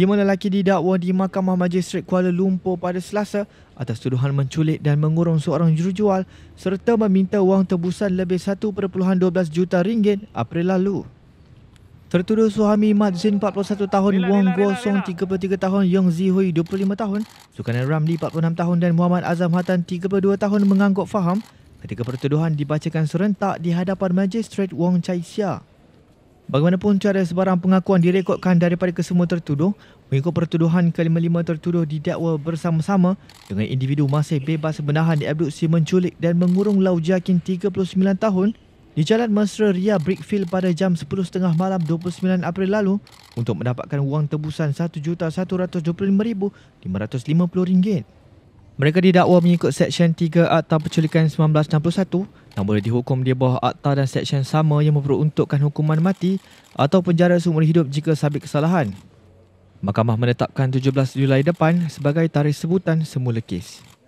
di mana lelaki didakwa di Mahkamah Majistret Kuala Lumpur pada Selasa atas tuduhan menculik dan mengurung seorang jurujual serta meminta wang tebusan lebih 1.12 juta ringgit April lalu. Tertuduh suami Mat Zin 41 tahun, bila, Wong Go Song 33 tahun, Yong Zi Hui 25 tahun, Sukanan Ramli 46 tahun dan Muhammad Azam Hatan 32 tahun mengangguk faham ketika pertuduhan dibacakan serentak di hadapan Majistret Wong Chai Siak. Bagaimanapun cara sebarang pengakuan direkodkan daripada kesemua tertuduh, mengikut pertuduhan kelima-lima tertuduh didakwa bersama-sama dengan individu masih bebas menahan di abduksi menculik dan mengurung Lau Jakin 39 tahun di Jalan Mesra Ria Brickfield pada jam 10.30 malam 29 April lalu untuk mendapatkan wang tebusan RM1,125,550. Mereka didakwa mengikut Seksyen 3 Akta Penculikan 1961 dan boleh dihukum di bawah akta dan seksyen sama yang memperuntukkan hukuman mati atau penjara seumur hidup jika sabit kesalahan. Mahkamah menetapkan 17 Julai depan sebagai tarikh sebutan semula kes.